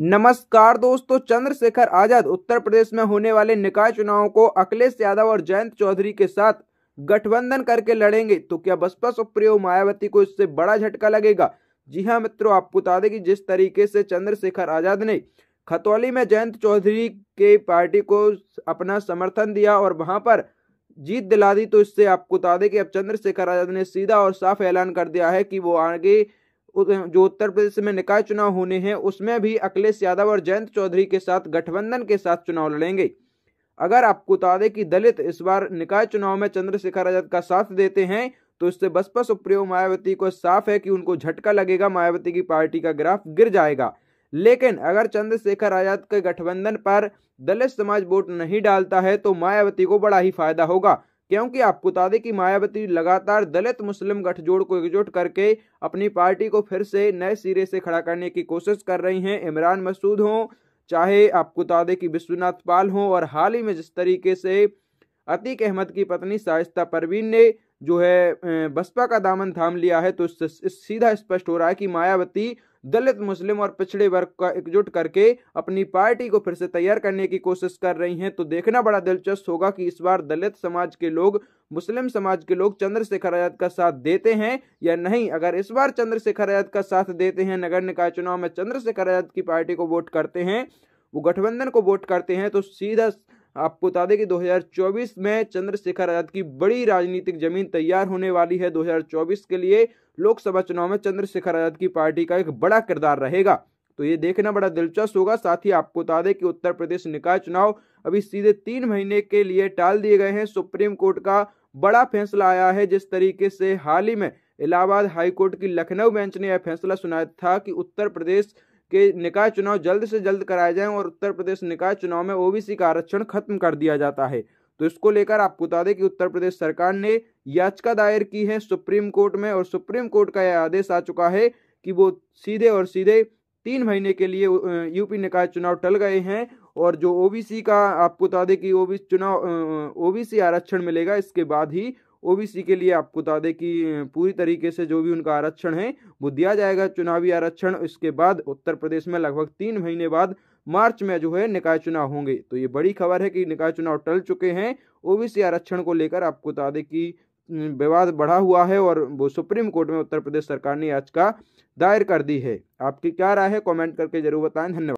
नमस्कार दोस्तों चंद्रशेखर आजाद उत्तर प्रदेश में होने वाले निकाय चुनाव को अखिलेश यादव और जयंत चौधरी के साथ गठबंधन करके लड़ेंगे तो क्या बसपा सुप्रियो मायावती को इससे बड़ा झटका लगेगा जी हां मित्रों आपको बता दें कि जिस तरीके से चंद्रशेखर आजाद ने खतौली में जयंत चौधरी के पार्टी को अपना समर्थन दिया और वहां पर जीत दिला दी तो इससे आपको बता दें कि अब चंद्रशेखर आजाद ने सीधा और साफ ऐलान कर दिया है कि वो आगे जो उत्तर प्रदेश में निकाय चुनाव होने हैं उसमें भी अखिलेश यादव और जयंत चौधरी के साथ गठबंधन के साथ चुनाव लड़ेंगे अगर आपको बता दें कि दलित इस बार निकाय चुनाव में चंद्रशेखर आजाद का साथ देते हैं तो इससे बसपा सुप्रियो मायावती को साफ है कि उनको झटका लगेगा मायावती की पार्टी का ग्राफ गिर जाएगा लेकिन अगर चंद्रशेखर आजाद के गठबंधन पर दलित समाज वोट नहीं डालता है तो मायावती को बड़ा ही फायदा होगा क्योंकि आपको बता दें कि मायावती लगातार दलित मुस्लिम गठजोड़ को एकजुट करके अपनी पार्टी को फिर से नए सिरे से खड़ा करने की कोशिश कर रही हैं इमरान मसूद हों चाहे आपको बता दें कि विश्वनाथ पाल हों और हाल ही में जिस तरीके से अतीक अहमद की पत्नी शाइस्ता परवीन ने जो है बसपा का दामन थाम लिया है तो सीधा स्पष्ट हो रहा है कि मायावती दलित मुस्लिम और पिछड़े वर्ग का एकजुट करके अपनी पार्टी को फिर से तैयार करने की कोशिश कर रही हैं तो देखना बड़ा दिलचस्प होगा कि इस बार दलित समाज के लोग मुस्लिम समाज के लोग चंद्रशेखर आजाद का साथ देते हैं या नहीं अगर इस बार चंद्रशेखर आजाद का साथ देते हैं नगर निकाय चुनाव में चंद्रशेखर आजाद की पार्टी को वोट करते हैं वो गठबंधन को वोट करते हैं तो सीधा आपको बता दें कि 2024 में चंद्रशेखर आजाद की बड़ी राजनीतिक जमीन तैयार होने वाली है 2024 के लिए लोकसभा चुनाव में चंद्रशेखर आजाद की पार्टी का एक बड़ा किरदार रहेगा तो ये देखना बड़ा दिलचस्प होगा साथ ही आपको बता दें कि उत्तर प्रदेश निकाय चुनाव अभी सीधे तीन महीने के लिए टाल दिए गए हैं सुप्रीम कोर्ट का बड़ा फैसला आया है जिस तरीके से हाल ही में इलाहाबाद हाईकोर्ट की लखनऊ बेंच ने यह फैसला सुनाया था कि उत्तर प्रदेश कि निकाय चुनाव जल्द से जल्द कराए जाएं और उत्तर प्रदेश निकाय चुनाव में ओबीसी का आरक्षण खत्म कर दिया जाता है तो इसको लेकर आपको बता दें कि उत्तर प्रदेश सरकार ने याचिका दायर की है सुप्रीम कोर्ट में और सुप्रीम कोर्ट का यह आदेश आ चुका है कि वो सीधे और सीधे तीन महीने के लिए यूपी निकाय चुनाव टल गए हैं और जो ओबीसी का आपको बता दें कि ओबीसी चुनाव ओबीसी आरक्षण मिलेगा इसके बाद ही ओबीसी के लिए आपको बता दें कि पूरी तरीके से जो भी उनका आरक्षण है वो दिया जाएगा चुनावी आरक्षण इसके बाद उत्तर प्रदेश में लगभग तीन महीने बाद मार्च में जो है निकाय चुनाव होंगे तो ये बड़ी खबर है कि निकाय चुनाव टल चुके हैं ओबीसी आरक्षण को लेकर आपको बता दें कि विवाद बढ़ा हुआ है और वो सुप्रीम कोर्ट में उत्तर प्रदेश सरकार ने याचिका दायर कर दी है आपकी क्या राय है कमेंट करके जरूर बताएं धन्यवाद